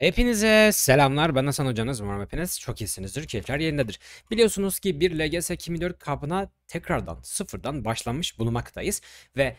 Hepinize selamlar. Ben Hasan Hocanız. Umarım hepiniz çok iyisinizdir. Keyifler yerindedir. Biliyorsunuz ki bir LGS 2004 kapına tekrardan sıfırdan başlamış bulunmaktayız. Ve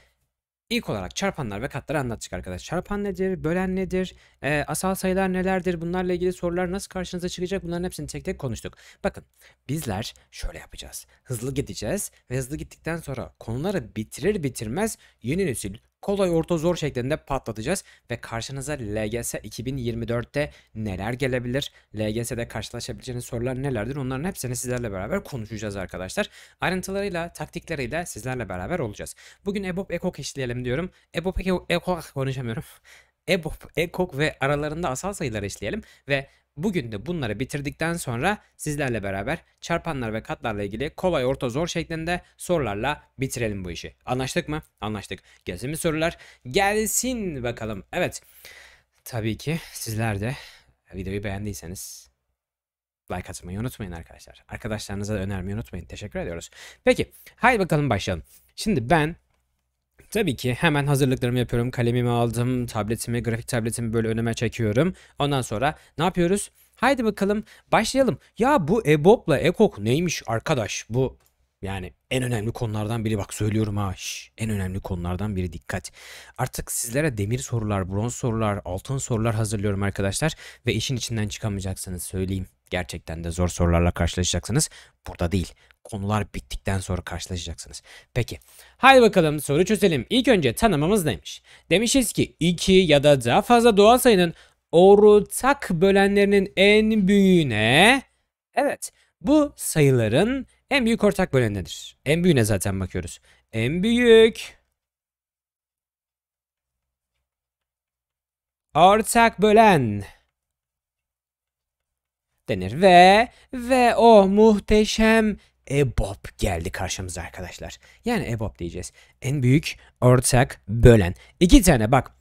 ilk olarak çarpanlar ve katları anlatacak arkadaşlar. Çarpan nedir? Bölen nedir? E, asal sayılar nelerdir? Bunlarla ilgili sorular nasıl karşınıza çıkacak? Bunların hepsini tek tek konuştuk. Bakın bizler şöyle yapacağız. Hızlı gideceğiz ve hızlı gittikten sonra konuları bitirir bitirmez yeni nesil kolay orta zor şeklinde patlatacağız ve karşınıza LGS 2024'te neler gelebilir? LGS'de karşılaşabileceğiniz sorular nelerdir? Onların hepsini sizlerle beraber konuşacağız arkadaşlar. Ayrıntılarıyla, taktikleriyle sizlerle beraber olacağız. Bugün EBOB EKOK işleyelim diyorum. EBOB EKOK konuşamıyorum. EBOB, EKOK ve aralarında asal sayıları işleyelim ve Bugün de bunları bitirdikten sonra sizlerle beraber çarpanlar ve katlarla ilgili kolay orta zor şeklinde sorularla bitirelim bu işi. Anlaştık mı? Anlaştık. Gelsin mi sorular? Gelsin bakalım. Evet. Tabii ki sizler de videoyu beğendiyseniz like atmayı unutmayın arkadaşlar. Arkadaşlarınıza da önermeyi unutmayın. Teşekkür ediyoruz. Peki haydi bakalım başlayalım. Şimdi ben Tabii ki hemen hazırlıklarımı yapıyorum. Kalemimi aldım, tabletimi, grafik tabletimi böyle öneme çekiyorum. Ondan sonra ne yapıyoruz? Haydi bakalım başlayalım. Ya bu EBOB'la EKOK neymiş arkadaş? Bu yani en önemli konulardan biri bak söylüyorum ha. Şş, en önemli konulardan biri dikkat. Artık sizlere demir sorular, bronz sorular, altın sorular hazırlıyorum arkadaşlar ve işin içinden çıkamayacaksınız söyleyeyim. Gerçekten de zor sorularla karşılaşacaksınız. Burada değil konular bittikten sonra karşılaşacaksınız. Peki haydi bakalım soru çözelim. İlk önce tanımımız neymiş? Demişiz ki 2 ya da daha fazla doğal sayının ortak bölenlerinin en büyüğüne evet bu sayıların en büyük ortak bölenidir. En büyüğüne zaten bakıyoruz. En büyük ortak bölen denir ve ve o muhteşem EBOB geldi karşımıza arkadaşlar. Yani EBOB diyeceğiz. En büyük ortak bölen. İki tane bak.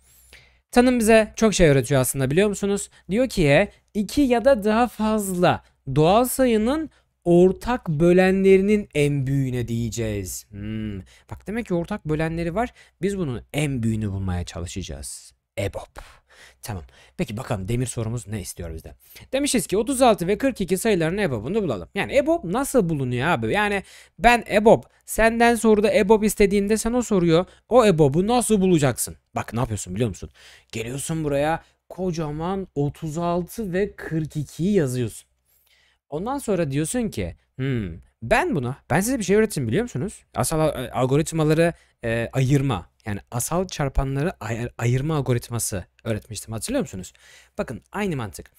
Tanım bize çok şey öğretiyor aslında biliyor musunuz? Diyor ki iki ya da daha fazla doğal sayının ortak bölenlerinin en büyüğüne diyeceğiz. Hmm. Bak demek ki ortak bölenleri var. Biz bunun en büyüğünü bulmaya çalışacağız. EBOB. Tamam. Peki bakalım demir sorumuz ne istiyor bizden? Demişiz ki 36 ve 42 sayılarının EBOB'unu bulalım. Yani EBOB nasıl bulunuyor abi? Yani ben EBOB senden soruda EBOB istediğinde sen o soruyor. O EBOB'u nasıl bulacaksın? Bak ne yapıyorsun biliyor musun? Geliyorsun buraya kocaman 36 ve 42'yi yazıyorsun. Ondan sonra diyorsun ki hmm, ben bunu ben size bir şey öğrettim biliyor musunuz? Asal e, algoritmaları e, ayırma yani asal çarpanları ay ayırma algoritması öğretmiştim hatırlıyor musunuz? Bakın aynı mantık.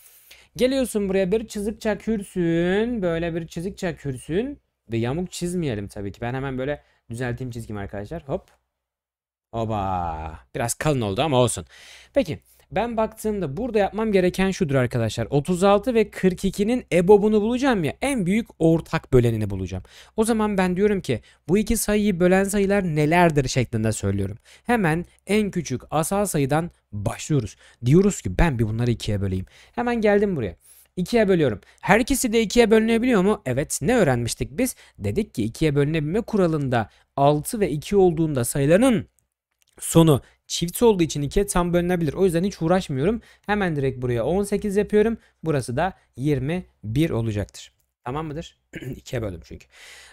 Geliyorsun buraya bir çizik çakıyorsun. Böyle bir çizik çakıyorsun. Ve yamuk çizmeyelim tabii ki. Ben hemen böyle düzelteyim çizgimi arkadaşlar. Hop. Oba. Biraz kalın oldu ama olsun. Peki. Ben baktığımda burada yapmam gereken şudur arkadaşlar. 36 ve 42'nin EBOB'unu bulacağım ya. En büyük ortak bölenini bulacağım. O zaman ben diyorum ki bu iki sayıyı bölen sayılar nelerdir şeklinde söylüyorum. Hemen en küçük asal sayıdan başlıyoruz. Diyoruz ki ben bir bunları ikiye böleyim. Hemen geldim buraya. 2'ye bölüyorum. Her ikisi de 2'ye bölünebiliyor mu? Evet. Ne öğrenmiştik biz? Dedik ki 2'ye bölünebilme kuralında 6 ve 2 olduğunda sayıların sonu Çift olduğu için ikiye tam bölünebilir. O yüzden hiç uğraşmıyorum. Hemen direkt buraya 18 yapıyorum. Burası da 21 olacaktır. Tamam mıdır? İkiye böldüm çünkü.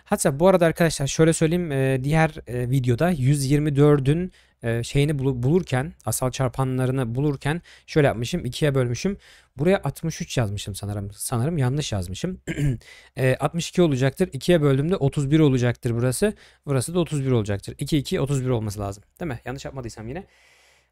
Hatta bu arada arkadaşlar şöyle söyleyeyim. E, diğer e, videoda 124'ün ee, şeyini bulurken asal çarpanlarını bulurken şöyle yapmışım ikiye bölmüşüm. Buraya 63 yazmışım sanırım. Sanırım yanlış yazmışım. 62 ee, olacaktır. 2'ye böldüğümde 31 olacaktır burası. Burası da 31 olacaktır. 2 2 31 olması lazım. Değil mi? Yanlış yapmadıysam yine.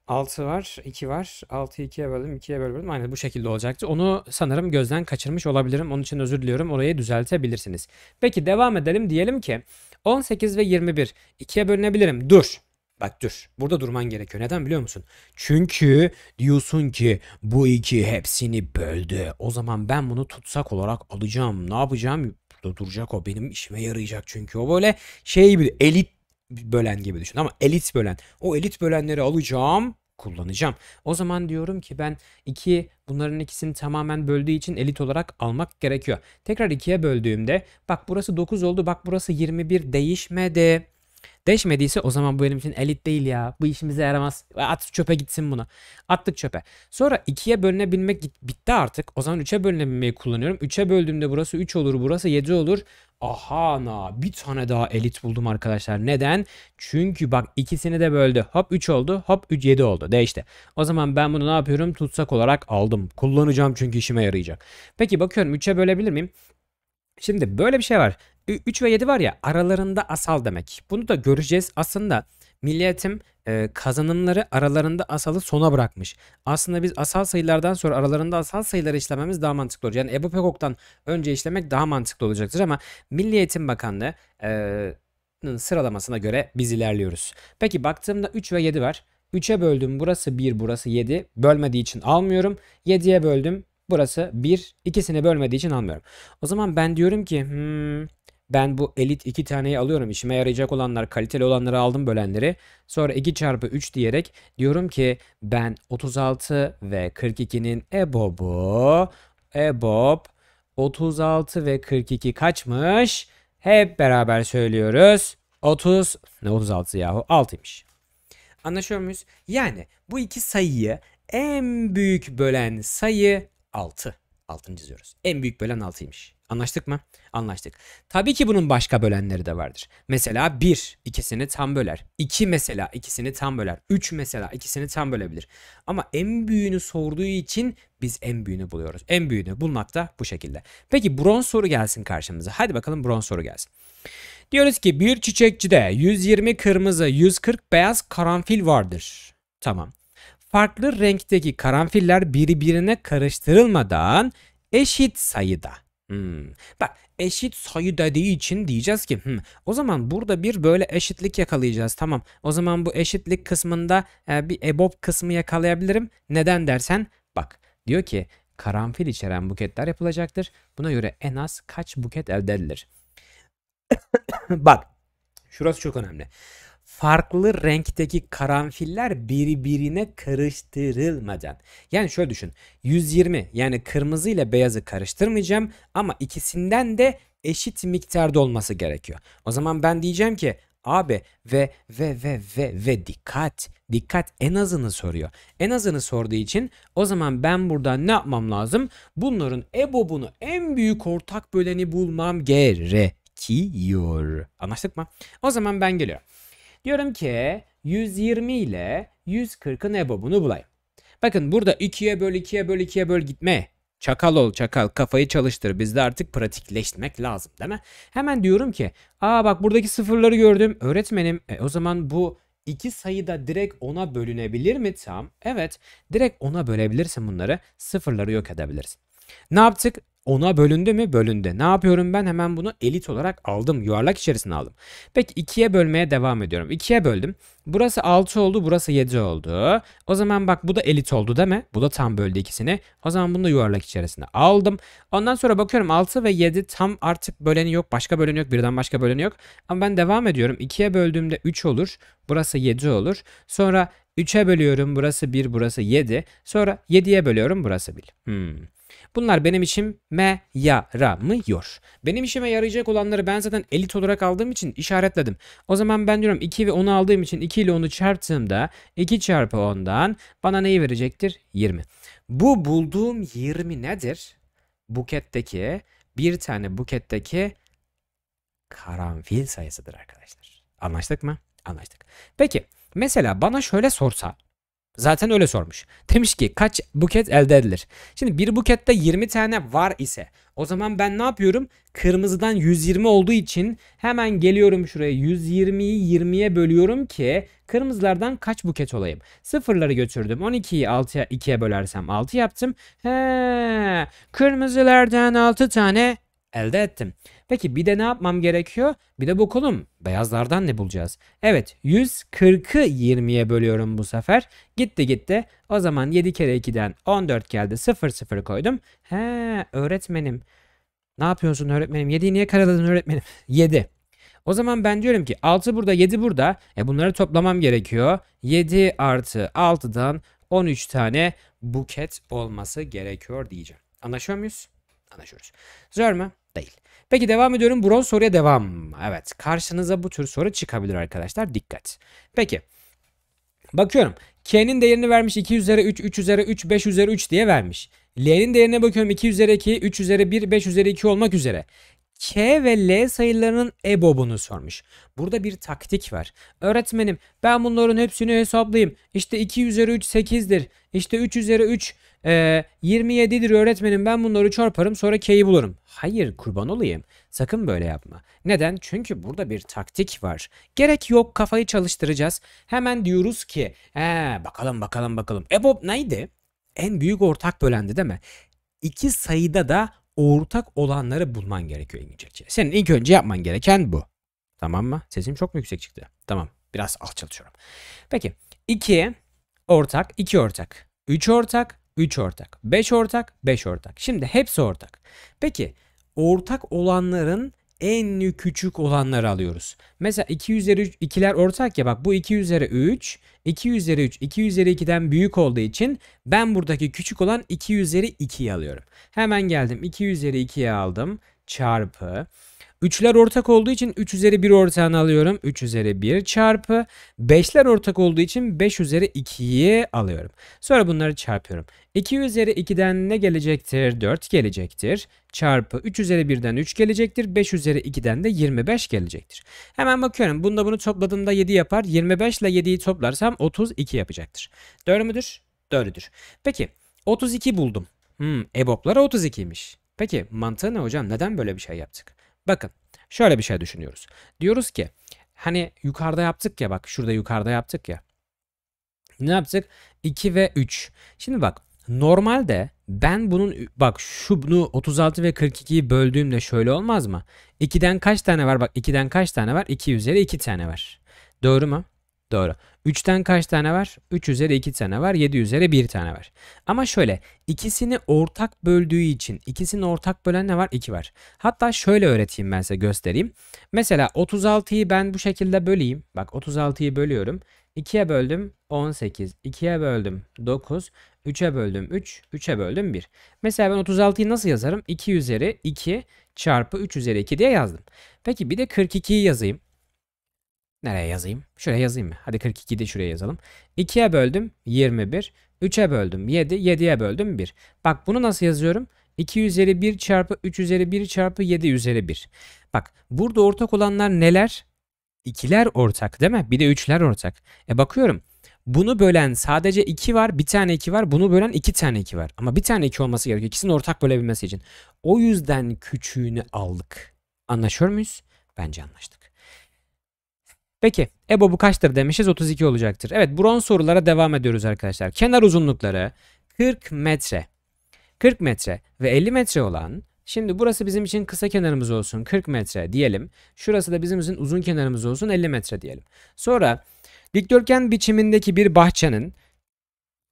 6 var, 2 var. 6 2'ye böldüm, 2'ye böldüm. aynı bu şekilde olacaktı. Onu sanırım gözden kaçırmış olabilirim. Onun için özür diliyorum. Orayı düzeltebilirsiniz. Peki devam edelim. Diyelim ki 18 ve 21. 2'ye bölünebilirim. Dur. Bak dur. Burada durman gerekiyor. Neden biliyor musun? Çünkü diyorsun ki bu iki hepsini böldü. O zaman ben bunu tutsak olarak alacağım. Ne yapacağım? Burada duracak o. Benim işime yarayacak çünkü. O böyle şey bir elit bölen gibi düşün ama elit bölen. O elit bölenleri alacağım kullanacağım. O zaman diyorum ki ben iki bunların ikisini tamamen böldüğü için elit olarak almak gerekiyor. Tekrar ikiye böldüğümde bak burası 9 oldu bak burası 21 değişmedi. Değişmediyse o zaman bu benim için elit değil ya. Bu işimize yaramaz. At çöpe gitsin bunu. Attık çöpe. Sonra ikiye bölünebilmek bitti artık. O zaman üç'e bölünebilmeyi kullanıyorum. Üç'e böldüğümde burası 3 olur, burası 7 olur. Aha na bir tane daha elit buldum arkadaşlar. Neden? Çünkü bak ikisini de böldü. Hop 3 oldu. Hop 3 7 oldu. Değişti. O zaman ben bunu ne yapıyorum? Tutsak olarak aldım. Kullanacağım çünkü işime yarayacak. Peki bakıyorum 3'e bölebilir miyim? Şimdi böyle bir şey var. 3 ve 7 var ya aralarında asal demek. Bunu da göreceğiz. Aslında Milliyetim e, kazanımları aralarında asalı sona bırakmış. Aslında biz asal sayılardan sonra aralarında asal sayıları işlememiz daha mantıklı olacak. Yani Ebu Pekok'tan önce işlemek daha mantıklı olacaktır ama Milli Bakanlığı'nın e, sıralamasına göre biz ilerliyoruz. Peki baktığımda 3 ve 7 var. 3'e böldüm burası 1 burası 7 bölmediği için almıyorum. 7'ye böldüm burası 1 ikisini bölmediği için almıyorum. O zaman ben diyorum ki hmm, ben bu elit iki taneyi alıyorum. işime yarayacak olanlar, kaliteli olanları aldım bölenleri. Sonra 2 çarpı 3 diyerek diyorum ki ben 36 ve 42'nin EBOB'u EBOB 36 ve 42 kaçmış? Hep beraber söylüyoruz. 30 ne 36 yahu 6'ymış. Anlaşıyor muyuz? Yani bu iki sayıyı en büyük bölen sayı 6. Altını çiziyoruz. En büyük bölen 6'ymış. Anlaştık mı? Anlaştık. Tabii ki bunun başka bölenleri de vardır. Mesela 1 ikisini tam böler. 2 mesela ikisini tam böler. 3 mesela ikisini tam bölebilir. Ama en büyüğünü sorduğu için biz en büyüğünü buluyoruz. En büyüğünü bulmak da bu şekilde. Peki bronz soru gelsin karşımıza. Hadi bakalım bronz soru gelsin. Diyoruz ki bir çiçekçide 120 kırmızı, 140 beyaz karanfil vardır. Tamam farklı renkteki karanfiller birbirine karıştırılmadan eşit sayıda. Hmm. Bak eşit sayı dediği için diyeceğiz ki hmm, o zaman burada bir böyle eşitlik yakalayacağız tamam. O zaman bu eşitlik kısmında e, bir EBOB kısmı yakalayabilirim. Neden dersen bak diyor ki karanfil içeren buketler yapılacaktır. Buna göre en az kaç buket elde edilir? bak şurası çok önemli farklı renkteki karanfiller birbirine karıştırılmadan. Yani şöyle düşün. 120 yani kırmızı ile beyazı karıştırmayacağım ama ikisinden de eşit miktarda olması gerekiyor. O zaman ben diyeceğim ki abi ve ve ve ve ve dikkat dikkat en azını soruyor. En azını sorduğu için o zaman ben burada ne yapmam lazım? Bunların ebobunu en büyük ortak böleni bulmam gerekiyor. Anlaştık mı? O zaman ben geliyorum. Diyorum ki 120 ile 140'ın ebobunu bulayım. Bakın burada 2'ye böl 2'ye böl 2'ye böl gitme. Çakal ol çakal kafayı çalıştır bizde artık pratikleşmek lazım değil mi? Hemen diyorum ki aa bak buradaki sıfırları gördüm öğretmenim e, o zaman bu iki sayıda direkt ona bölünebilir mi? Tam evet direkt ona bölebilirsin bunları sıfırları yok edebilirsin. Ne yaptık? Ona bölündü mü? Bölündü. Ne yapıyorum ben? Hemen bunu elit olarak aldım. Yuvarlak içerisine aldım. Peki ikiye bölmeye devam ediyorum. İkiye böldüm. Burası 6 oldu. Burası 7 oldu. O zaman bak bu da elit oldu değil mi? Bu da tam böldü ikisini. O zaman bunu da yuvarlak içerisine aldım. Ondan sonra bakıyorum 6 ve 7 tam artık böleni yok. Başka böleni yok. Birden başka böleni yok. Ama ben devam ediyorum. İkiye böldüğümde 3 olur. Burası 7 olur. Sonra 3'e bölüyorum. Burası 1. Burası 7. Sonra 7'ye bölüyorum. Burası 1. Hmm. Bunlar benim işime yaramıyor. Benim işime yarayacak olanları ben zaten elit olarak aldığım için işaretledim. O zaman ben diyorum 2 ve 10'u aldığım için 2 ile 10'u çarptığımda 2 çarpı 10'dan bana neyi verecektir? 20. Bu bulduğum 20 nedir? Buketteki bir tane buketteki karanfil sayısıdır arkadaşlar. Anlaştık mı? Anlaştık. Peki mesela bana şöyle sorsa Zaten öyle sormuş. Demiş ki kaç buket elde edilir? Şimdi bir bukette 20 tane var ise o zaman ben ne yapıyorum? Kırmızıdan 120 olduğu için hemen geliyorum şuraya 120'yi 20'ye bölüyorum ki kırmızılardan kaç buket olayım? Sıfırları götürdüm. 12'yi 6'ya 2'ye bölersem 6 yaptım. He, kırmızılardan 6 tane elde ettim. Peki bir de ne yapmam gerekiyor? Bir de bu bakalım beyazlardan ne bulacağız? Evet 140'ı 20'ye bölüyorum bu sefer. Gitti gitti. O zaman 7 kere 2'den 14 geldi. 0 0 koydum. He öğretmenim. Ne yapıyorsun öğretmenim? 7'yi niye karaladın öğretmenim? 7. O zaman ben diyorum ki 6 burada 7 burada. E bunları toplamam gerekiyor. 7 artı 6'dan 13 tane buket olması gerekiyor diyeceğim. Anlaşıyor muyuz? Anlaşıyoruz. Zor mu? Değil. Peki devam ediyorum. Bronz soruya devam. Evet karşınıza bu tür soru çıkabilir arkadaşlar. Dikkat. Peki. Bakıyorum. K'nin değerini vermiş 2 üzeri 3, 3 üzeri 3, 5 üzeri 3 diye vermiş. L'nin değerine bakıyorum 2 üzeri 2, 3 üzeri 1, 5 üzeri 2 olmak üzere. K ve L sayılarının EBOB'unu sormuş. Burada bir taktik var. Öğretmenim ben bunların hepsini hesaplayayım. İşte 2 üzeri 3 8'dir. İşte 3 üzeri 3 e, 27'dir öğretmenim ben bunları çarparım sonra K'yi bulurum. Hayır kurban olayım. Sakın böyle yapma. Neden? Çünkü burada bir taktik var. Gerek yok kafayı çalıştıracağız. Hemen diyoruz ki ee, bakalım bakalım bakalım. EBOB neydi? En büyük ortak bölendi değil mi? İki sayıda da ortak olanları bulman gerekiyor İngilizce. Senin ilk önce yapman gereken bu. Tamam mı? Sesim çok mu yüksek çıktı? Tamam. Biraz alçaltıyorum. Peki. 2 ortak, 2 ortak. 3 ortak, 3 ortak. 5 ortak, 5 ortak. Şimdi hepsi ortak. Peki ortak olanların en küçük olanları alıyoruz. Mesela 2 üzeri 2'ler ortak ya bak bu 2 üzeri 3, 2 üzeri 3, 2 üzeri 2'den büyük olduğu için ben buradaki küçük olan 2 üzeri 2'yi alıyorum. Hemen geldim 2 üzeri 2'ye aldım çarpı Üçler ortak olduğu için 3 üzeri 1 ortağını alıyorum. 3 üzeri 1 çarpı. Beşler ortak olduğu için 5 üzeri 2'yi alıyorum. Sonra bunları çarpıyorum. 2 üzeri 2'den ne gelecektir? 4 gelecektir. Çarpı 3 üzeri 1'den 3 gelecektir. 5 üzeri 2'den de 25 gelecektir. Hemen bakıyorum. Bunda bunu topladığımda 7 yapar. 25 ile 7'yi toplarsam 32 yapacaktır. Doğru müdür? Doğrudur. Peki 32 buldum. Hmm, EBOB'lara 32'ymiş. Peki mantığı ne hocam? Neden böyle bir şey yaptık? Bakın şöyle bir şey düşünüyoruz. Diyoruz ki hani yukarıda yaptık ya bak şurada yukarıda yaptık ya. Ne yaptık? 2 ve 3. Şimdi bak normalde ben bunun bak şu bunu 36 ve 42'yi böldüğümde şöyle olmaz mı? 2'den kaç tane var? Bak 2'den kaç tane var? 2 üzeri 2 tane var. Doğru mu? Doğru. 3'ten kaç tane var? 3 üzeri 2 tane var. 7 üzeri 1 tane var. Ama şöyle ikisini ortak böldüğü için ikisini ortak bölen ne var? 2 var. Hatta şöyle öğreteyim ben size göstereyim. Mesela 36'yı ben bu şekilde böleyim. Bak 36'yı bölüyorum. 2'ye böldüm 18. 2'ye böldüm 9. 3'e böldüm 3. 3'e böldüm 1. Mesela ben 36'yı nasıl yazarım? 2 üzeri 2 çarpı 3 üzeri 2 diye yazdım. Peki bir de 42'yi yazayım. Nereye yazayım? Şuraya yazayım mı? Hadi 42 de şuraya yazalım. 2'ye böldüm 21. 3'e böldüm 7. 7'ye böldüm 1. Bak bunu nasıl yazıyorum? 2 üzeri 1 çarpı 3 üzeri 1 çarpı 7 üzeri 1. Bak burada ortak olanlar neler? İkiler ortak değil mi? Bir de üçler ortak. E bakıyorum. Bunu bölen sadece 2 var. Bir tane 2 var. Bunu bölen 2 tane 2 var. Ama bir tane 2 olması gerekiyor. İkisinin ortak bölebilmesi için. O yüzden küçüğünü aldık. Anlaşıyor muyuz? Bence anlaştık. Peki EBO bu kaçtır demişiz 32 olacaktır. Evet bronz sorulara devam ediyoruz arkadaşlar. Kenar uzunlukları 40 metre. 40 metre ve 50 metre olan Şimdi burası bizim için kısa kenarımız olsun 40 metre diyelim. Şurası da bizim için uzun kenarımız olsun 50 metre diyelim. Sonra dikdörtgen biçimindeki bir bahçenin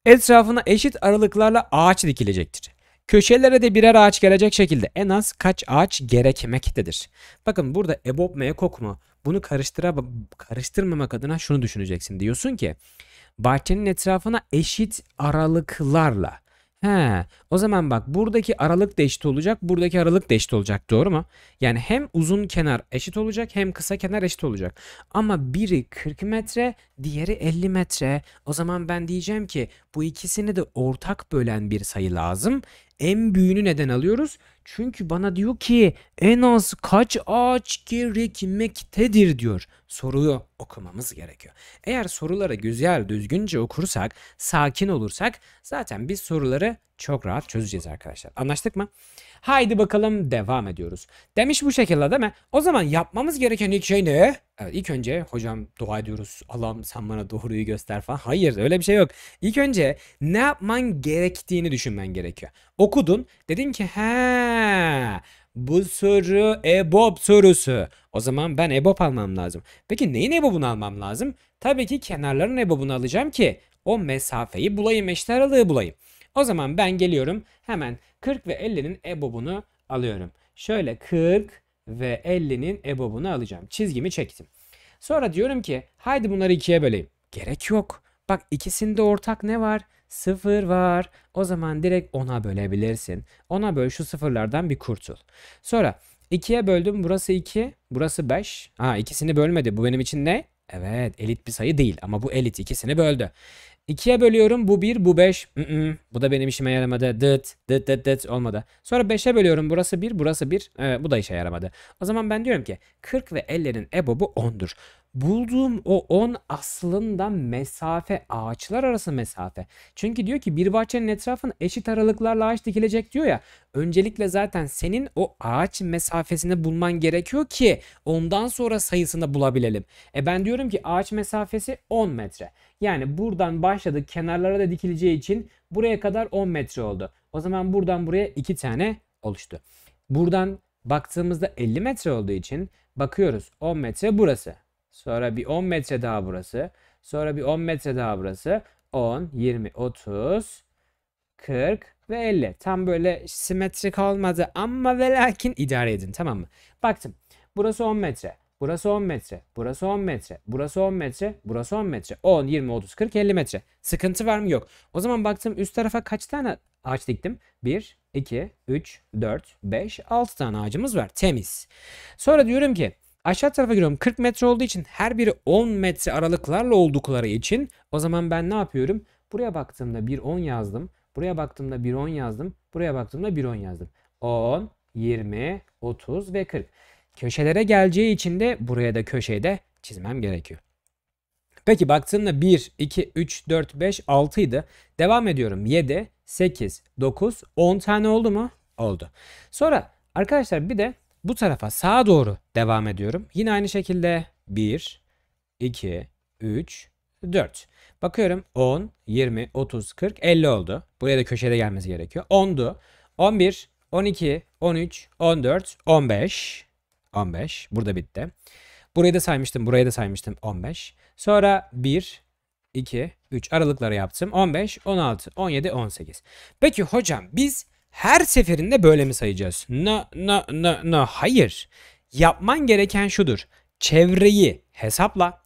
etrafına eşit aralıklarla ağaç dikilecektir. Köşelere de birer ağaç gelecek şekilde en az kaç ağaç gerekmektedir? Bakın burada EBOB mu mu bunu karıştıra karıştırmamak adına şunu düşüneceksin. Diyorsun ki bahçenin etrafına eşit aralıklarla. He, o zaman bak buradaki aralık da eşit olacak, buradaki aralık da eşit olacak doğru mu? Yani hem uzun kenar eşit olacak hem kısa kenar eşit olacak. Ama biri 40 metre, diğeri 50 metre. O zaman ben diyeceğim ki bu ikisini de ortak bölen bir sayı lazım. En büyüğünü neden alıyoruz? Çünkü bana diyor ki en az kaç ağaç gerekmektedir diyor. Soruyu okumamız gerekiyor. Eğer soruları güzel düzgünce okursak, sakin olursak zaten biz soruları çok rahat çözeceğiz arkadaşlar. Anlaştık mı? Haydi bakalım devam ediyoruz. Demiş bu şekilde değil mi? O zaman yapmamız gereken ilk şey ne? Evet, ilk önce hocam dua ediyoruz. Allah'ım sen bana doğruyu göster falan. Hayır öyle bir şey yok. İlk önce ne yapman gerektiğini düşünmen gerekiyor. Okudun. Dedin ki he bu soru EBOB sorusu. O zaman ben EBOB almam lazım. Peki neyin EBOB'unu almam lazım? Tabii ki kenarların EBOB'unu alacağım ki o mesafeyi bulayım, eşit aralığı bulayım. O zaman ben geliyorum hemen 40 ve 50'nin ebobunu alıyorum. Şöyle 40 ve 50'nin ebobunu alacağım. Çizgimi çektim. Sonra diyorum ki haydi bunları ikiye böleyim. Gerek yok. Bak ikisinde ortak ne var? Sıfır var. O zaman direkt ona bölebilirsin. Ona böl şu sıfırlardan bir kurtul. Sonra ikiye böldüm. Burası 2. Burası 5. Aa ikisini bölmedi. Bu benim için ne? Evet elit bir sayı değil ama bu elit ikisini böldü. 2'ye bölüyorum bu 1 bu 5. Bu da benim işime yaramadı. Dıt dıt dıt dıt olmadı. Sonra 5'e bölüyorum burası 1 burası 1. Ee, bu da işe yaramadı. O zaman ben diyorum ki 40 ve 50'nin ebobu 10'dur. Bulduğum o 10 aslında mesafe, ağaçlar arası mesafe. Çünkü diyor ki bir bahçenin etrafına eşit aralıklarla ağaç dikilecek diyor ya. Öncelikle zaten senin o ağaç mesafesini bulman gerekiyor ki ondan sonra sayısını bulabilelim. E ben diyorum ki ağaç mesafesi 10 metre. Yani buradan başladık kenarlara da dikileceği için buraya kadar 10 metre oldu. O zaman buradan buraya 2 tane oluştu. Buradan baktığımızda 50 metre olduğu için bakıyoruz 10 metre burası. Sonra bir 10 metre daha burası. Sonra bir 10 metre daha burası. 10, 20, 30, 40 ve 50. Tam böyle simetrik olmadı ama ve lakin idare edin tamam mı? Baktım. Burası 10 metre. Burası 10 metre. Burası 10 metre. Burası 10 metre. Burası 10 metre. 10, 20, 30, 40, 50 metre. Sıkıntı var mı? Yok. O zaman baktım üst tarafa kaç tane ağaç diktim? 1, 2, 3, 4, 5, 6 tane ağacımız var. Temiz. Sonra diyorum ki Aşağı tarafa giriyorum. 40 metre olduğu için her biri 10 metre aralıklarla oldukları için o zaman ben ne yapıyorum? Buraya baktığımda 1 10 yazdım. Buraya baktığımda 1 10 yazdım. Buraya baktığımda 1 10 yazdım. 10, 20, 30 ve 40. Köşelere geleceği için de buraya da köşeyi de çizmem gerekiyor. Peki baktığımda 1, 2, 3, 4, 5, 6 idi. Devam ediyorum. 7, 8, 9, 10 tane oldu mu? Oldu. Sonra arkadaşlar bir de bu tarafa sağa doğru devam ediyorum. Yine aynı şekilde 1, 2, 3, 4. Bakıyorum 10, 20, 30, 40, 50 oldu. Buraya da köşede gelmesi gerekiyor. 10'du. 11, 12, 13, 14, 15. 15. Burada bitti. Burayı da saymıştım. Burayı da saymıştım. 15. Sonra 1, 2, 3 aralıkları yaptım. 15, 16, 17, 18. Peki hocam biz her seferinde böyle mi sayacağız? No, no, no, no. Hayır. Yapman gereken şudur. Çevreyi hesapla.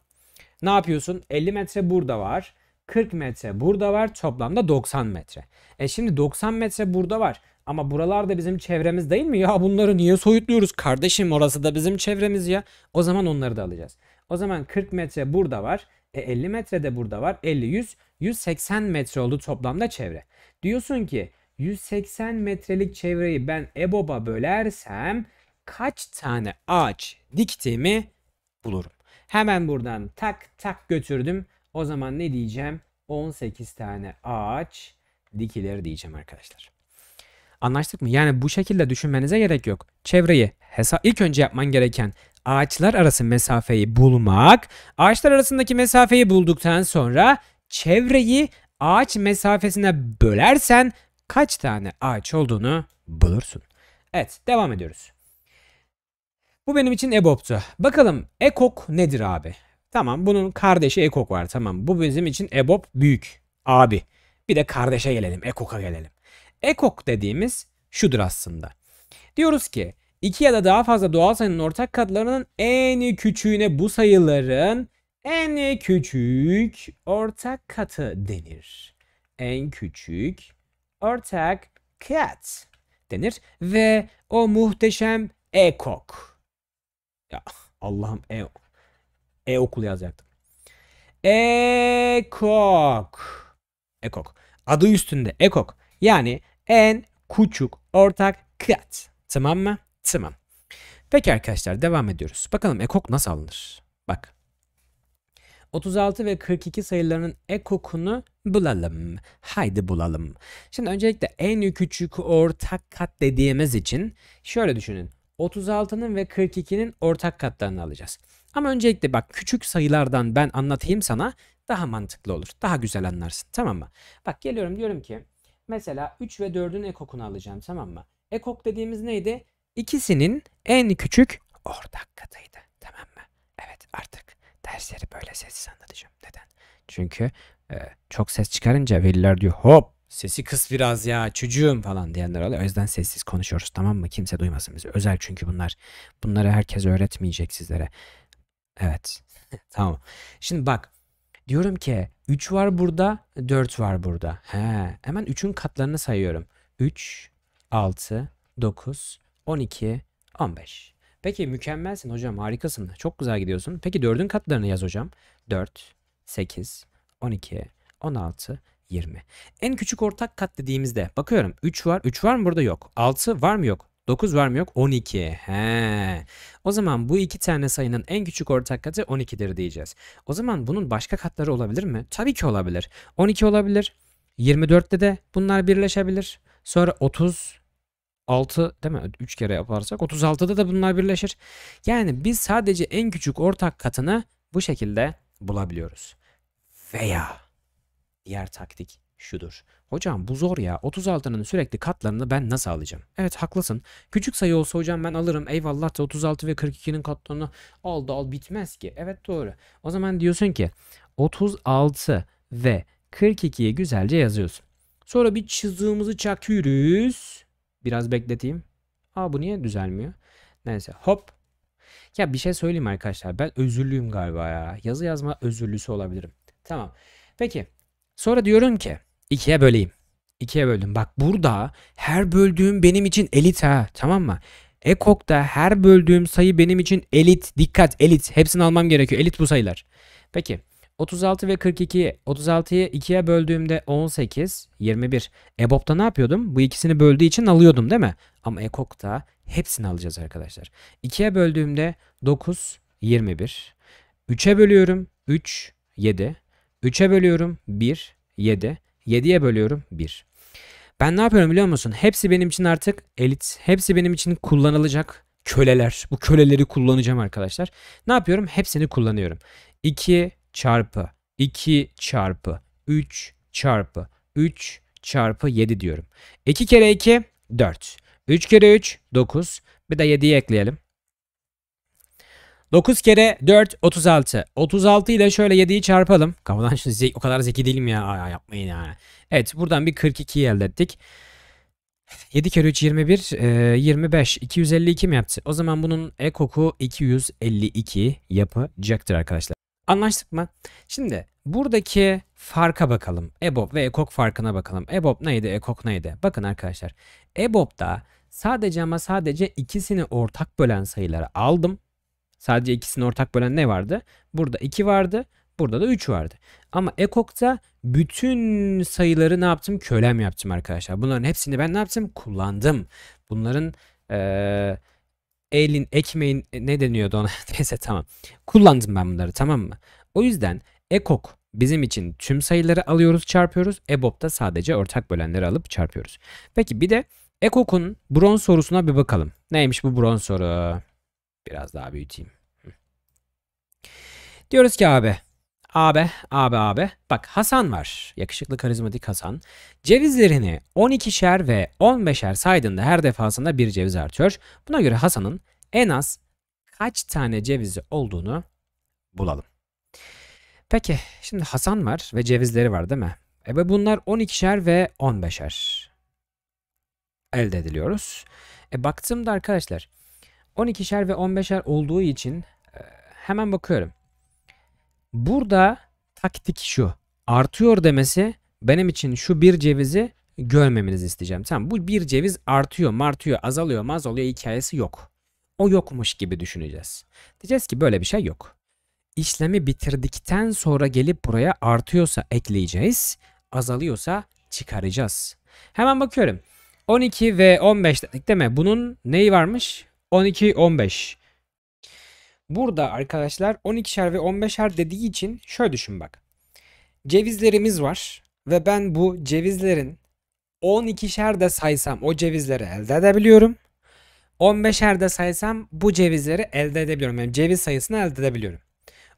Ne yapıyorsun? 50 metre burada var. 40 metre burada var. Toplamda 90 metre. E şimdi 90 metre burada var. Ama buralar da bizim çevremiz değil mi? Ya bunları niye soyutluyoruz kardeşim? Orası da bizim çevremiz ya. O zaman onları da alacağız. O zaman 40 metre burada var. E 50 metre de burada var. 50 100 180 metre oldu toplamda çevre. Diyorsun ki 180 metrelik çevreyi ben EBOB'a bölersem kaç tane ağaç diktiğimi bulurum. Hemen buradan tak tak götürdüm. O zaman ne diyeceğim? 18 tane ağaç dikilir diyeceğim arkadaşlar. Anlaştık mı? Yani bu şekilde düşünmenize gerek yok. Çevreyi hesa ilk önce yapman gereken ağaçlar arası mesafeyi bulmak. Ağaçlar arasındaki mesafeyi bulduktan sonra çevreyi ağaç mesafesine bölersen kaç tane ağaç olduğunu bulursun. Evet devam ediyoruz. Bu benim için EBOB'tu. Bakalım EKOK nedir abi? Tamam bunun kardeşi EKOK var tamam. Bu bizim için EBOB büyük abi. Bir de kardeşe gelelim EKOK'a gelelim. EKOK dediğimiz şudur aslında. Diyoruz ki iki ya da daha fazla doğal sayının ortak katlarının en küçüğüne bu sayıların en küçük ortak katı denir. En küçük ortak cat denir ve o muhteşem ekok. Ya Allah'ım e, e okul yazacaktım. Ekok. Ekok. Adı üstünde ekok. Yani en küçük ortak kat. Tamam mı? Tamam. Peki arkadaşlar devam ediyoruz. Bakalım ekok nasıl alınır? Bak 36 ve 42 sayılarının ekokunu bulalım. Haydi bulalım. Şimdi öncelikle en küçük ortak kat dediğimiz için şöyle düşünün. 36'nın ve 42'nin ortak katlarını alacağız. Ama öncelikle bak küçük sayılardan ben anlatayım sana daha mantıklı olur. Daha güzel anlarsın tamam mı? Bak geliyorum diyorum ki mesela 3 ve 4'ün ekokunu alacağım tamam mı? Ekok dediğimiz neydi? İkisinin en küçük ortak katıydı. Tamam mı? Evet artık dersleri böyle sessiz anlatacağım. Neden? Çünkü e, çok ses çıkarınca veliler diyor hop sesi kıs biraz ya çocuğum falan diyenler oluyor. O yüzden sessiz konuşuyoruz tamam mı? Kimse duymasın bizi. Özel çünkü bunlar. Bunları herkes öğretmeyecek sizlere. Evet. tamam. Şimdi bak diyorum ki 3 var burada 4 var burada. He, hemen 3'ün katlarını sayıyorum. 3, 6, 9, 12, 15. Peki mükemmelsin hocam harikasın. Çok güzel gidiyorsun. Peki dördün katlarını yaz hocam. 4, 8, 12, 16, 20. En küçük ortak kat dediğimizde bakıyorum 3 var. 3 var mı burada yok. 6 var mı yok. 9 var mı yok? 12. He. O zaman bu iki tane sayının en küçük ortak katı 12'dir diyeceğiz. O zaman bunun başka katları olabilir mi? Tabii ki olabilir. 12 olabilir. 24'te de bunlar birleşebilir. Sonra 30, 6 değil mi? 3 kere yaparsak 36'da da bunlar birleşir. Yani biz sadece en küçük ortak katını bu şekilde bulabiliyoruz. Veya diğer taktik şudur. Hocam bu zor ya. 36'nın sürekli katlarını ben nasıl alacağım? Evet haklısın. Küçük sayı olsa hocam ben alırım. Eyvallah da 36 ve 42'nin katlarını al da al bitmez ki. Evet doğru. O zaman diyorsun ki 36 ve 42'yi güzelce yazıyorsun. Sonra bir çizdiğimizi çakıyoruz. Biraz bekleteyim. Aa bu niye düzelmiyor? Neyse hop. Ya bir şey söyleyeyim arkadaşlar. Ben özürlüyüm galiba ya. Yazı yazma özürlüsü olabilirim. Tamam. Peki. Sonra diyorum ki ikiye böleyim. İkiye böldüm. Bak burada her böldüğüm benim için elit ha. Tamam mı? Ekok'ta her böldüğüm sayı benim için elit. Dikkat elit. Hepsini almam gerekiyor. Elit bu sayılar. Peki. 36 ve 42. 36'yı 2'ye böldüğümde 18, 21. EBOB'da ne yapıyordum? Bu ikisini böldüğü için alıyordum değil mi? Ama EKOK'ta hepsini alacağız arkadaşlar. 2'ye böldüğümde 9, 21. 3'e bölüyorum 3, 7. 3'e bölüyorum 1, 7. 7'ye bölüyorum 1. Ben ne yapıyorum biliyor musun? Hepsi benim için artık elit. Hepsi benim için kullanılacak köleler. Bu köleleri kullanacağım arkadaşlar. Ne yapıyorum? Hepsini kullanıyorum. 2, çarpı 2 çarpı 3 çarpı 3 çarpı 7 diyorum. 2 kere 2 4. 3 kere 3 9. Bir de 7'yi ekleyelim. 9 kere 4 36. 36 ile şöyle 7'yi çarpalım. Kafadan şimdi o kadar zeki değilim ya. Aa, yapmayın yani. Evet buradan bir 42 elde ettik. 7 kere 3 21 e, 25 252 mi yaptı? O zaman bunun ekoku 252 yapacaktır arkadaşlar. Anlaştık mı? Şimdi buradaki farka bakalım. EBOB ve EKOK farkına bakalım. EBOB neydi, EKOK neydi? Bakın arkadaşlar EBOB'da sadece ama sadece ikisini ortak bölen sayıları aldım. Sadece ikisini ortak bölen ne vardı? Burada 2 vardı. Burada da 3 vardı. Ama EKOK'ta bütün sayıları ne yaptım? Kölem yaptım arkadaşlar. Bunların hepsini ben ne yaptım? Kullandım. Bunların ee, Elin ekmeğin e, ne deniyordu ona? Neyse tamam. Kullandım ben bunları tamam mı? O yüzden ekok bizim için tüm sayıları alıyoruz çarpıyoruz. Ebob da sadece ortak bölenleri alıp çarpıyoruz. Peki bir de ekokun bronz sorusuna bir bakalım. Neymiş bu bronz soru? Biraz daha büyüteyim. Diyoruz ki abi Abi, abi, abi. Bak Hasan var. Yakışıklı karizmatik Hasan. Cevizlerini 12'şer ve 15'er saydığında her defasında bir ceviz artıyor. Buna göre Hasan'ın en az kaç tane cevizi olduğunu bulalım. Peki şimdi Hasan var ve cevizleri var değil mi? E ve bunlar 12'şer ve 15'er elde ediliyoruz. E baktığımda arkadaşlar 12'şer ve 15'er olduğu için e, hemen bakıyorum. Burada taktik şu. Artıyor demesi benim için şu bir cevizi görmemenizi isteyeceğim. Tamam bu bir ceviz artıyor, martıyor, azalıyor, maz hikayesi yok. O yokmuş gibi düşüneceğiz. Diyeceğiz ki böyle bir şey yok. İşlemi bitirdikten sonra gelip buraya artıyorsa ekleyeceğiz, azalıyorsa çıkaracağız. Hemen bakıyorum. 12 ve 15 dedik değil mi? Bunun neyi varmış? 12, 15. Burada arkadaşlar 12'şer ve 15'er dediği için şöyle düşün bak. Cevizlerimiz var ve ben bu cevizlerin 12'şer de saysam o cevizleri elde edebiliyorum. 15'er de saysam bu cevizleri elde edebiliyorum. Yani ceviz sayısını elde edebiliyorum.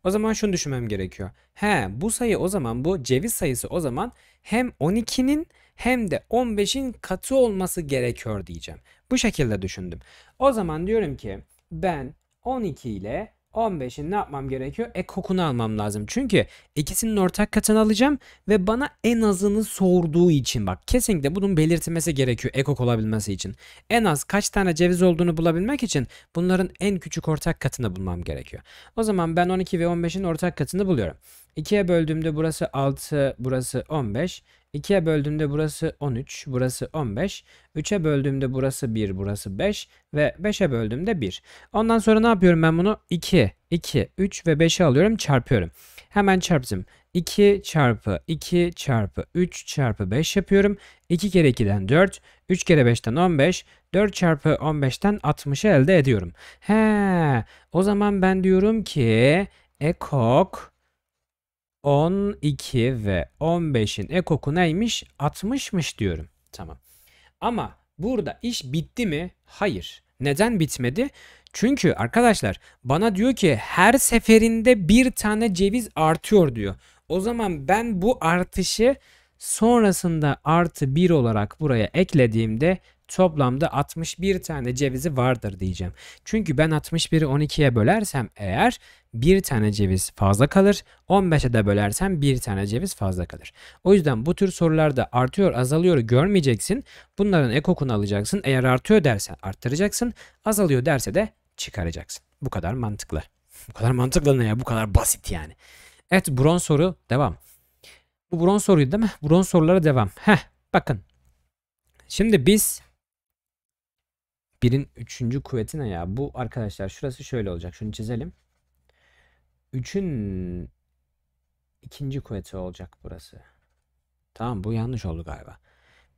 O zaman şunu düşünmem gerekiyor. He bu sayı o zaman bu ceviz sayısı o zaman hem 12'nin hem de 15'in katı olması gerekiyor diyeceğim. Bu şekilde düşündüm. O zaman diyorum ki ben 12 ile 15'in ne yapmam gerekiyor? E kokunu almam lazım. Çünkü ikisinin ortak katını alacağım ve bana en azını sorduğu için bak kesinlikle bunun belirtilmesi gerekiyor ekok olabilmesi için. En az kaç tane ceviz olduğunu bulabilmek için bunların en küçük ortak katını bulmam gerekiyor. O zaman ben 12 ve 15'in ortak katını buluyorum. 2'ye böldüğümde burası 6, burası 15. 2'ye böldüğümde burası 13, burası 15. 3'e böldüğümde burası 1, burası 5 ve 5'e böldüğümde 1. Ondan sonra ne yapıyorum ben bunu? 2, 2, 3 ve 5'i alıyorum çarpıyorum. Hemen çarptım. 2 çarpı 2 çarpı 3 çarpı 5 yapıyorum. 2 kere 2'den 4, 3 kere 5'ten 15, 4 çarpı 15'ten 60'ı elde ediyorum. He, o zaman ben diyorum ki ekok 12 ve 15'in ekoku neymiş? 60'mış diyorum. Tamam. Ama burada iş bitti mi? Hayır. Neden bitmedi? Çünkü arkadaşlar bana diyor ki her seferinde bir tane ceviz artıyor diyor. O zaman ben bu artışı sonrasında artı 1 olarak buraya eklediğimde toplamda 61 tane cevizi vardır diyeceğim. Çünkü ben 61'i 12'ye bölersem eğer bir tane ceviz fazla kalır. 15'e de bölersen bir tane ceviz fazla kalır. O yüzden bu tür sorularda artıyor azalıyor görmeyeceksin. Bunların ekokunu alacaksın. Eğer artıyor derse arttıracaksın. Azalıyor derse de çıkaracaksın. Bu kadar mantıklı. Bu kadar mantıklı ne ya? Bu kadar basit yani. Evet bron soru devam. Bu bron soruydu değil mi? Bron sorulara devam. Heh bakın. Şimdi biz birin üçüncü kuvveti ne ya? Bu arkadaşlar şurası şöyle olacak. Şunu çizelim. 3'ün ikinci kuvveti olacak burası. Tamam bu yanlış oldu galiba.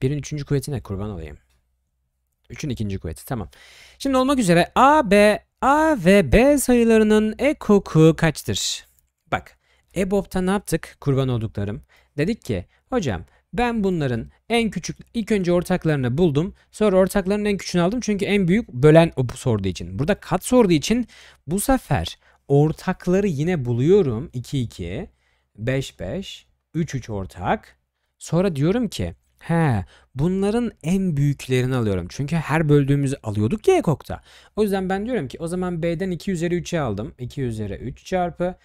1'in üçüncü kuvvetine kurban olayım. 3'ün ikinci kuvveti tamam. Şimdi olmak üzere A, B, A ve B sayılarının ekoku kaçtır? Bak EBOB'ta ne yaptık kurban olduklarım? Dedik ki hocam ben bunların en küçük ilk önce ortaklarını buldum. Sonra ortakların en küçüğünü aldım. Çünkü en büyük bölen sorduğu için. Burada kat sorduğu için bu sefer Ortakları yine buluyorum. 2-2, 5-5, 3-3 ortak. Sonra diyorum ki he bunların en büyüklerini alıyorum. Çünkü her böldüğümüzü alıyorduk ya ekokta. O yüzden ben diyorum ki o zaman B'den 2 üzeri 3'e aldım. 2 üzeri 3 çarpı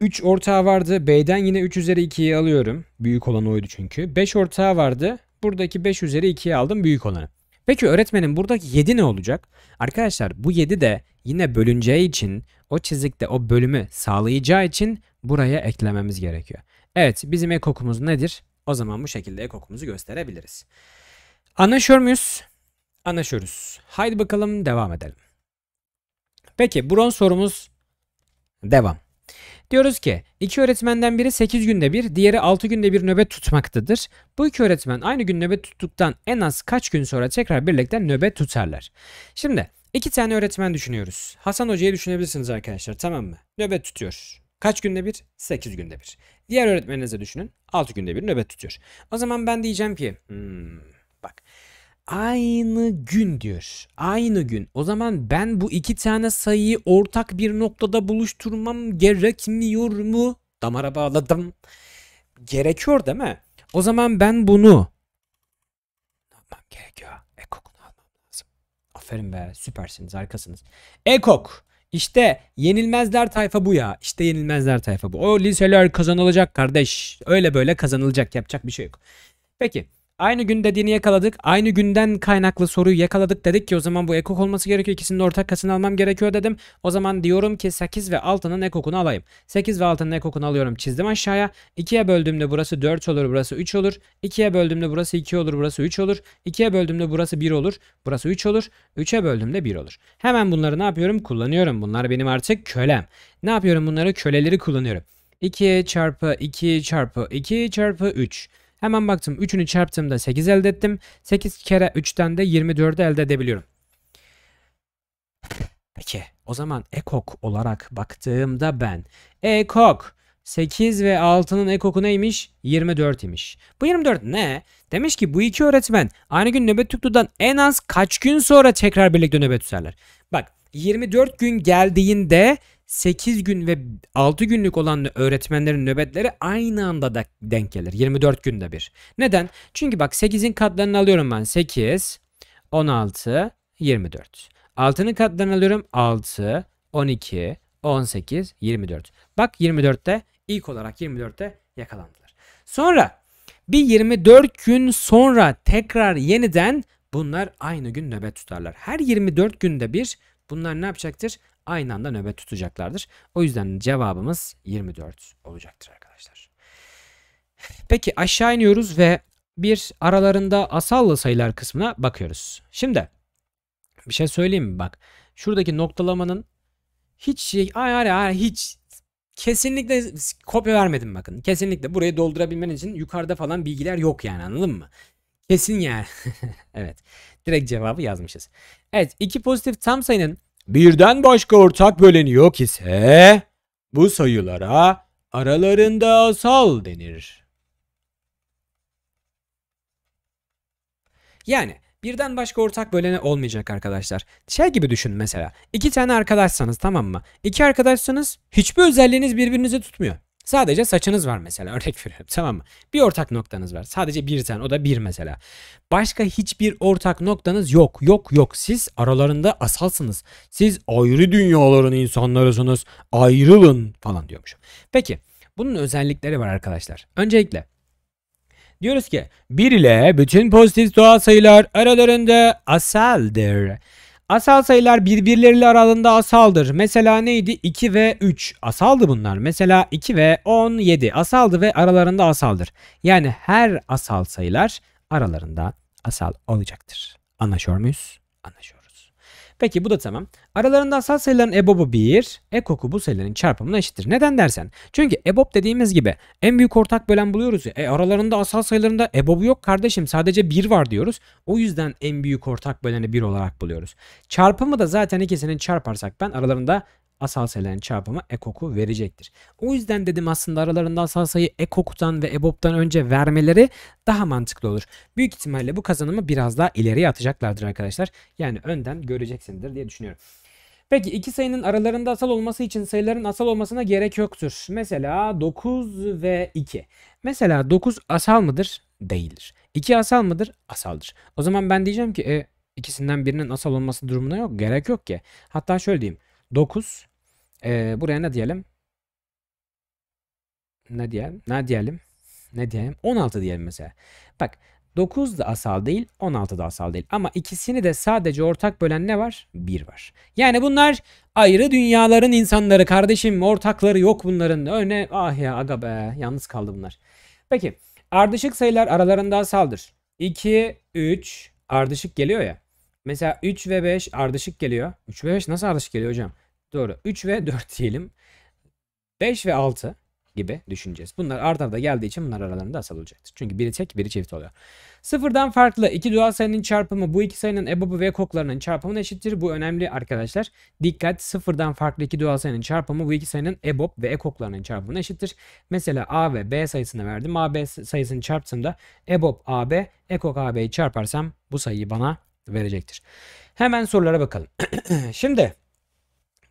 3 ortağı vardı. B'den yine 3 üzeri 2'yi alıyorum. Büyük olan oydu çünkü. 5 ortağı vardı. Buradaki 5 üzeri 2'yi aldım büyük olanı. Peki öğretmenin buradaki 7 ne olacak? Arkadaşlar bu 7 de yine bölüneceği için o çizikte o bölümü sağlayacağı için buraya eklememiz gerekiyor. Evet bizim ek okumuz nedir? O zaman bu şekilde ek okumuzu gösterebiliriz. Anlaşıyor muyuz? Anlaşıyoruz. Haydi bakalım devam edelim. Peki bronz sorumuz devam. Diyoruz ki iki öğretmenden biri 8 günde bir, diğeri 6 günde bir nöbet tutmaktadır. Bu iki öğretmen aynı gün nöbet tuttuktan en az kaç gün sonra tekrar birlikte nöbet tutarlar. Şimdi iki tane öğretmen düşünüyoruz. Hasan Hoca'yı düşünebilirsiniz arkadaşlar tamam mı? Nöbet tutuyor. Kaç günde bir? 8 günde bir. Diğer öğretmeninize düşünün. 6 günde bir nöbet tutuyor. O zaman ben diyeceğim ki hmm, bak aynı gün diyor. Aynı gün. O zaman ben bu iki tane sayıyı ortak bir noktada buluşturmam gerekmiyor mu? Damara bağladım. Gerekiyor değil mi? O zaman ben bunu ne yapmam gerekiyor? Ekok'unu almam lazım. Aferin be süpersiniz arkasınız. Ekok. İşte yenilmezler tayfa bu ya. İşte yenilmezler tayfa bu. O liseler kazanılacak kardeş. Öyle böyle kazanılacak. Yapacak bir şey yok. Peki. Aynı gün dediğini yakaladık. Aynı günden kaynaklı soruyu yakaladık. Dedik ki o zaman bu ekok olması gerekiyor. İkisinin ortak kasını almam gerekiyor dedim. O zaman diyorum ki 8 ve 6'nın ekokunu alayım. 8 ve 6'nın ekokunu alıyorum. Çizdim aşağıya. 2'ye böldüğümde burası 4 olur. Burası 3 olur. 2'ye böldüğümde burası 2 olur. Burası 3 olur. 2'ye böldüğümde burası 1 olur. Burası 3 olur. 3'e böldüğümde 1 olur. Hemen bunları ne yapıyorum? Kullanıyorum. Bunlar benim artık kölem. Ne yapıyorum bunları? Köleleri kullanıyorum. 2 çarpı 2 çarpı 2 çarpı 3. Hemen baktım 3'ünü çarptığımda 8 elde ettim. 8 kere 3'ten de 24'ü elde edebiliyorum. Peki o zaman ekok olarak baktığımda ben ekok 8 ve 6'nın ekoku neymiş? 24 imiş. Bu 24 ne? Demiş ki bu iki öğretmen aynı gün nöbet tuttuğundan en az kaç gün sonra tekrar birlikte nöbet tutarlar. Bak 24 gün geldiğinde 8 gün ve 6 günlük olan öğretmenlerin nöbetleri aynı anda da denk gelir. 24 günde bir. Neden? Çünkü bak 8'in katlarını alıyorum ben. 8, 16, 24. 6'nın katlarını alıyorum. 6, 12, 18, 24. Bak 24'te ilk olarak 24'te yakalandılar. Sonra bir 24 gün sonra tekrar yeniden bunlar aynı gün nöbet tutarlar. Her 24 günde bir bunlar ne yapacaktır? aynı anda nöbet tutacaklardır. O yüzden cevabımız 24 olacaktır arkadaşlar. Peki aşağı iniyoruz ve bir aralarında asallı sayılar kısmına bakıyoruz. Şimdi bir şey söyleyeyim mi bak. Şuradaki noktalamanın hiç şey ay ay ay hiç kesinlikle kopya vermedim bakın. Kesinlikle burayı doldurabilmen için yukarıda falan bilgiler yok yani anladın mı? Kesin yani. evet. Direkt cevabı yazmışız. Evet iki pozitif tam sayının birden başka ortak böleni yok ise bu sayılara aralarında asal denir. Yani birden başka ortak bölene olmayacak arkadaşlar. Şey gibi düşün mesela. iki tane arkadaşsanız tamam mı? İki arkadaşsanız hiçbir özelliğiniz birbirinizi tutmuyor. Sadece saçınız var mesela örnek veriyorum tamam mı? Bir ortak noktanız var. Sadece bir tane o da bir mesela. Başka hiçbir ortak noktanız yok. Yok yok siz aralarında asalsınız. Siz ayrı dünyaların insanlarısınız. Ayrılın falan diyormuşum. Peki bunun özellikleri var arkadaşlar. Öncelikle diyoruz ki bir ile bütün pozitif doğal sayılar aralarında asaldır. Asal sayılar birbirleriyle aralığında asaldır. Mesela neydi? 2 ve 3 asaldı bunlar. Mesela 2 ve 17 asaldı ve aralarında asaldır. Yani her asal sayılar aralarında asal olacaktır. Anlaşıyor muyuz? Anlaşıyor. Peki bu da tamam. Aralarında asal sayıların EBOB'u 1, EKOK'u bu sayıların çarpımına eşittir. Neden dersen? Çünkü EBOB dediğimiz gibi en büyük ortak bölen buluyoruz ya. E aralarında asal sayılarında EBOB yok kardeşim sadece 1 var diyoruz. O yüzden en büyük ortak böleni 1 olarak buluyoruz. Çarpımı da zaten ikisinin çarparsak ben aralarında asal sayıların çarpımı ekoku verecektir. O yüzden dedim aslında aralarında asal sayı ekoktan ve eboptan önce vermeleri daha mantıklı olur. Büyük ihtimalle bu kazanımı biraz daha ileriye atacaklardır arkadaşlar. Yani önden göreceksinizdir diye düşünüyorum. Peki iki sayının aralarında asal olması için sayıların asal olmasına gerek yoktur. Mesela 9 ve 2. Mesela 9 asal mıdır? Değildir. 2 asal mıdır? Asaldır. O zaman ben diyeceğim ki e, ikisinden birinin asal olması durumuna yok. Gerek yok ki. Hatta şöyle diyeyim. 9 ee, buraya ne diyelim? Ne diyelim? Ne diyelim? Ne diyelim? 16 diyelim mesela. Bak 9 da asal değil, 16 da asal değil. Ama ikisini de sadece ortak bölen ne var? 1 var. Yani bunlar ayrı dünyaların insanları kardeşim. Ortakları yok bunların. Öne ah ya aga be. Yalnız kaldı bunlar. Peki ardışık sayılar aralarında asaldır. 2, 3 ardışık geliyor ya. Mesela 3 ve 5 ardışık geliyor. 3 ve 5 nasıl ardışık geliyor hocam? Doğru. 3 ve 4 diyelim. 5 ve 6 gibi düşüneceğiz. Bunlar art arda geldiği için bunlar aralarında asal olacaktır. Çünkü biri tek biri çift oluyor. Sıfırdan farklı iki doğal sayının çarpımı bu iki sayının ebobu ve koklarının çarpımına eşittir. Bu önemli arkadaşlar. Dikkat sıfırdan farklı iki doğal sayının çarpımı bu iki sayının ebob ve ekoklarının çarpımına eşittir. Mesela A ve B sayısını verdim. A B sayısını çarptığımda ebob a b, ekok a b'yi çarparsam bu sayıyı bana verecektir. Hemen sorulara bakalım. Şimdi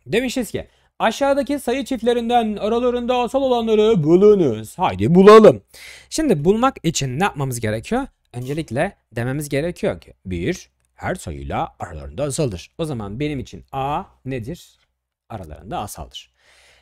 Demişiz ki aşağıdaki sayı çiftlerinden aralarında asal olanları bulunuz. Haydi bulalım. Şimdi bulmak için ne yapmamız gerekiyor? Öncelikle dememiz gerekiyor ki 1 her sayıyla aralarında asaldır. O zaman benim için A nedir? Aralarında asaldır.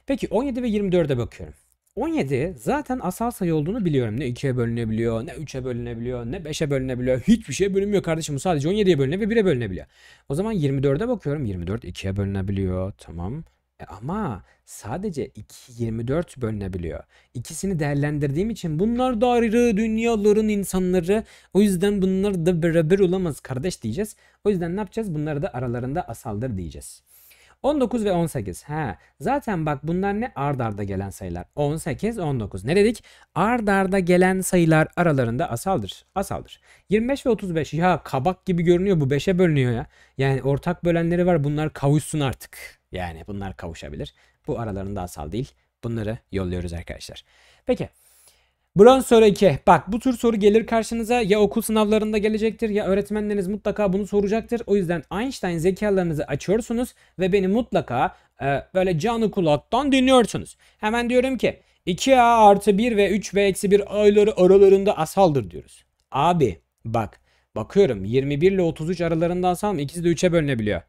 Peki 17 ve 24'e bakıyorum. 17 zaten asal sayı olduğunu biliyorum. Ne 2'ye bölünebiliyor, ne 3'e bölünebiliyor, ne 5'e bölünebiliyor. Hiçbir şey bölünmüyor kardeşim. Bu sadece 17'ye bölüne ve 1'e bölünebiliyor. O zaman 24'e bakıyorum. 24 2'ye bölünebiliyor. Tamam. E ama sadece 2, 24 bölünebiliyor. İkisini değerlendirdiğim için bunlar da ayrı dünyaların insanları. O yüzden bunlar da beraber olamaz kardeş diyeceğiz. O yüzden ne yapacağız? Bunları da aralarında asaldır diyeceğiz. 19 ve 18. Ha. Zaten bak bunlar ne? Ard arda gelen sayılar. 18, 19. Ne dedik? Ard arda gelen sayılar aralarında asaldır. Asaldır. 25 ve 35. Ya kabak gibi görünüyor. Bu 5'e bölünüyor ya. Yani ortak bölenleri var. Bunlar kavuşsun artık. Yani bunlar kavuşabilir. Bu aralarında asal değil. Bunları yolluyoruz arkadaşlar. Peki. Buran soru 2. Bak bu tür soru gelir karşınıza ya okul sınavlarında gelecektir ya öğretmenleriniz mutlaka bunu soracaktır. O yüzden Einstein zekalarınızı açıyorsunuz ve beni mutlaka e, böyle canı kulaktan dinliyorsunuz. Hemen diyorum ki 2a artı 1 ve 3 ve eksi 1 ayları aralarında asaldır diyoruz. Abi bak bakıyorum 21 ile 33 aralarında asal mı? İkisi de 3'e bölünebiliyor.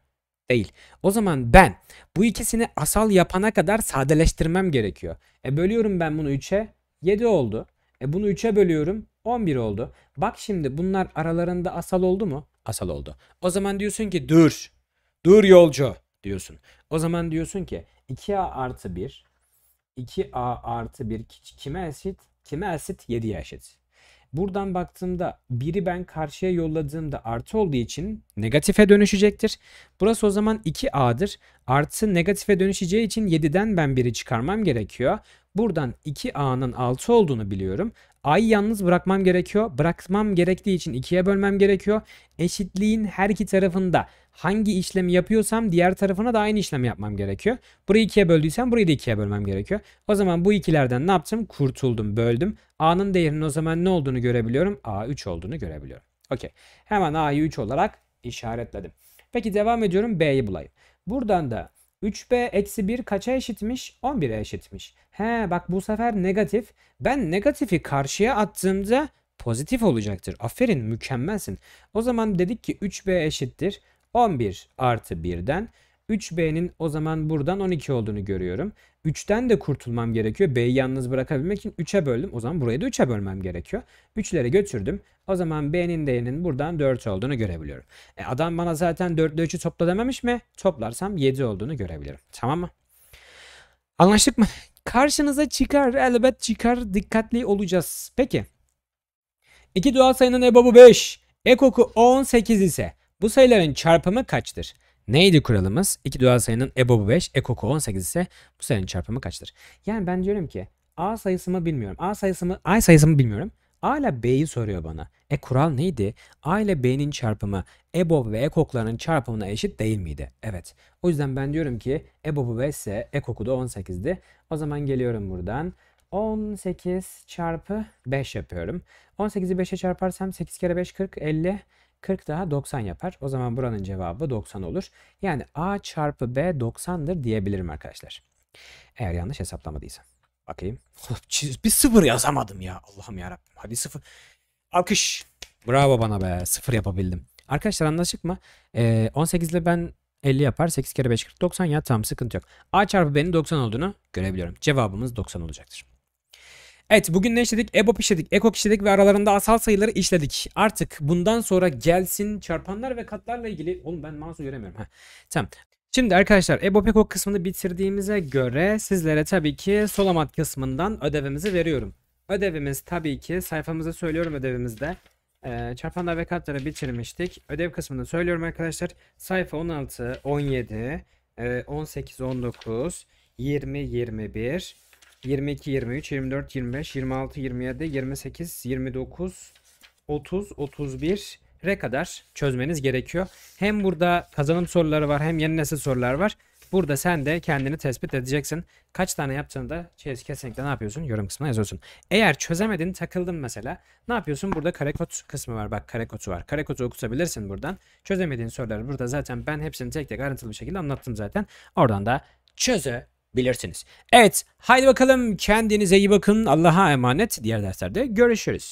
Değil. O zaman ben bu ikisini asal yapana kadar sadeleştirmem gerekiyor. E bölüyorum ben bunu 3'e. 7 oldu. E bunu 3'e bölüyorum. 11 oldu. Bak şimdi bunlar aralarında asal oldu mu? Asal oldu. O zaman diyorsun ki dur. Dur yolcu diyorsun. O zaman diyorsun ki 2a artı 1 2a artı 1 kime eşit? Kime eşit? 7'ye eşit. Buradan baktığımda biri ben karşıya yolladığımda artı olduğu için negatife dönüşecektir. Burası o zaman 2A'dır. Artı negatife dönüşeceği için 7'den ben biri çıkarmam gerekiyor. Buradan 2A'nın 6 olduğunu biliyorum. A'yı yalnız bırakmam gerekiyor. Bırakmam gerektiği için ikiye bölmem gerekiyor. Eşitliğin her iki tarafında hangi işlemi yapıyorsam diğer tarafına da aynı işlemi yapmam gerekiyor. Burayı ikiye böldüysem burayı da ikiye bölmem gerekiyor. O zaman bu ikilerden ne yaptım? Kurtuldum, böldüm. A'nın değerinin o zaman ne olduğunu görebiliyorum. A 3 olduğunu görebiliyorum. Okey. Hemen A'yı 3 olarak işaretledim. Peki devam ediyorum B'yi bulayım. Buradan da 3b eksi 1 kaça eşitmiş? 11'e eşitmiş. He bak bu sefer negatif. Ben negatifi karşıya attığımda pozitif olacaktır. Aferin mükemmelsin. O zaman dedik ki 3b eşittir. 11 artı 1'den 3B'nin o zaman buradan 12 olduğunu görüyorum. 3'ten de kurtulmam gerekiyor. B'yi yalnız bırakabilmek için 3'e böldüm. O zaman burayı da 3'e bölmem gerekiyor. 3'lere götürdüm. O zaman B'nin değerinin buradan 4 olduğunu görebiliyorum. E adam bana zaten 4 ile 3'ü topla dememiş mi? Toplarsam 7 olduğunu görebilirim. Tamam mı? Anlaştık mı? Karşınıza çıkar. Elbet çıkar. Dikkatli olacağız. Peki. İki doğal sayının ebabu 5. Ekoku 18 ise bu sayıların çarpımı kaçtır? Neydi kuralımız? İki doğal sayının EBOB'u 5, EKOK'u 18 ise bu sayının çarpımı kaçtır? Yani ben diyorum ki A sayısımı bilmiyorum. A sayısımı, A sayısımı bilmiyorum. A ile B'yi soruyor bana. E kural neydi? A ile B'nin çarpımı EBOB ve EKOK'ların çarpımına eşit değil miydi? Evet. O yüzden ben diyorum ki EBOB'u 5 ise EKOK'u da 18'di. O zaman geliyorum buradan. 18 çarpı 5 yapıyorum. 18'i 5'e çarparsam 8 kere 5 40 50 40 daha 90 yapar. O zaman buranın cevabı 90 olur. Yani A çarpı B 90'dır diyebilirim arkadaşlar. Eğer yanlış hesaplamadıysam. Bakayım. Bir sıfır yazamadım ya. Allah'ım yarabbim. Hadi sıfır. Alkış. Bravo bana be. Sıfır yapabildim. Arkadaşlar anlaşık mı? Ee, 18 ile ben 50 yapar. 8 kere 5 40 90 ya tamam sıkıntı yok. A çarpı B'nin 90 olduğunu görebiliyorum. Cevabımız 90 olacaktır. Evet bugün ne işledik? EBOB işledik, EKOK işledik ve aralarında asal sayıları işledik. Artık bundan sonra gelsin çarpanlar ve katlarla ilgili... Oğlum ben mouse'u göremiyorum. Heh. Tamam. Şimdi arkadaşlar EBOB EKOK kısmını bitirdiğimize göre sizlere tabii ki solamat kısmından ödevimizi veriyorum. Ödevimiz tabii ki sayfamızda söylüyorum ödevimizde. Ee, çarpanlar ve katları bitirmiştik. Ödev kısmını söylüyorum arkadaşlar. Sayfa 16, 17, 18, 19, 20, 21, 22, 23, 24, 25, 26, 27, 28, 29, 30, 31 re kadar çözmeniz gerekiyor. Hem burada kazanım soruları var hem yeni nesil sorular var. Burada sen de kendini tespit edeceksin. Kaç tane yaptığını da kesinlikle ne yapıyorsun? Yorum kısmına yazıyorsun. Eğer çözemedin takıldın mesela. Ne yapıyorsun? Burada kare karekot kısmı var. Bak kare karekotu var. Kare Karekotu okutabilirsin buradan. Çözemediğin soruları burada zaten ben hepsini tek tek ayrıntılı bir şekilde anlattım zaten. Oradan da çözü bilirsiniz. Evet haydi bakalım kendinize iyi bakın Allah'a emanet diğer derslerde görüşürüz.